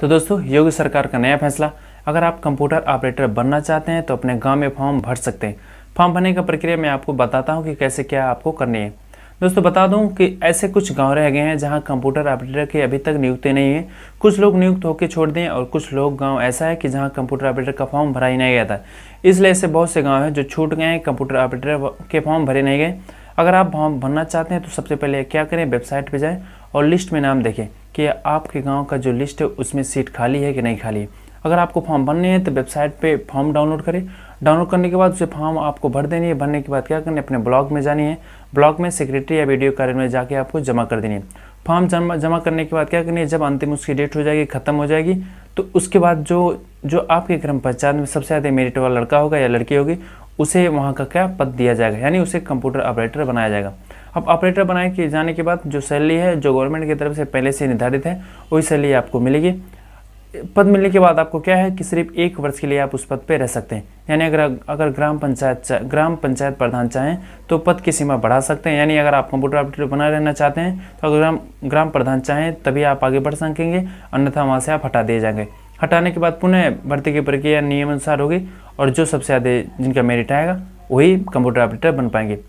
तो दोस्तों योगी सरकार का नया फैसला अगर आप कंप्यूटर ऑपरेटर बनना चाहते हैं तो अपने गांव में फॉर्म भर सकते हैं फॉर्म भरने का प्रक्रिया मैं आपको बताता हूं कि कैसे क्या आपको करनी है दोस्तों बता दूं कि ऐसे कुछ गांव रह गए हैं जहां कंप्यूटर ऑपरेटर की अभी तक नियुक्ति नहीं है कुछ लोग नियुक्त होकर छोड़ दें और कुछ लोग गाँव ऐसा है कि जहाँ कंप्यूटर ऑपरेटर का फॉर्म भरा ही नहीं गया था इसलिए ऐसे बहुत से गाँव हैं जो छूट गए हैं कंप्यूटर ऑपरेटर के फॉर्म भरे नहीं गए अगर आप फॉर्म भरना चाहते हैं तो सबसे पहले क्या करें वेबसाइट पर जाएँ और लिस्ट में नाम देखें कि आपके गांव का जो लिस्ट है उसमें सीट खाली है कि नहीं खाली अगर आपको फॉर्म भरने हैं तो वेबसाइट पे फॉर्म डाउनलोड करें डाउनलोड करने के बाद उसे फॉर्म आपको भर देनी है भरने के बाद क्या करनी है अपने ब्लॉग में जानी है ब्लॉग में सेक्रेटरी या वीडियो कार्य में जाके आपको जमा कर देनी है फॉर्म जमा जमा करने के बाद क्या करनी है जब अंतिम उसकी डेट हो जाएगी ख़त्म हो जाएगी तो उसके बाद जो जो आपके ग्राम पंचायत में सबसे ज़्यादा मेरिट वाला लड़का होगा या लड़की होगी उसे वहाँ का क्या पद दिया जाएगा यानी उसे कंप्यूटर ऑपरेटर बनाया जाएगा अब ऑपरेटर बनाए के जाने के बाद जो सैलरी है जो गवर्नमेंट की तरफ से पहले से निर्धारित है वही सैलरी आपको मिलेगी पद मिलने के बाद आपको क्या है कि सिर्फ एक वर्ष के लिए आप उस पद पर रह सकते हैं यानी अगर अगर ग्राम पंचायत ग्राम पंचायत प्रधान चाहें तो पद की सीमा बढ़ा सकते हैं यानी अगर आप कंप्यूटर ऑपरेटर बनाए रहना चाहते हैं तो अगर ग्राम ग्राम प्रधान चाहें तभी आप आगे बढ़ सकेंगे अन्यथा वहाँ से आप हटा दिए जाएंगे हटाने के बाद पुनः भर्ती की प्रक्रिया नियमानुसार होगी और जो सबसे ज़्यादा जिनका मेरिट आएगा वही कंप्यूटर ऑपरेटर बन पाएंगे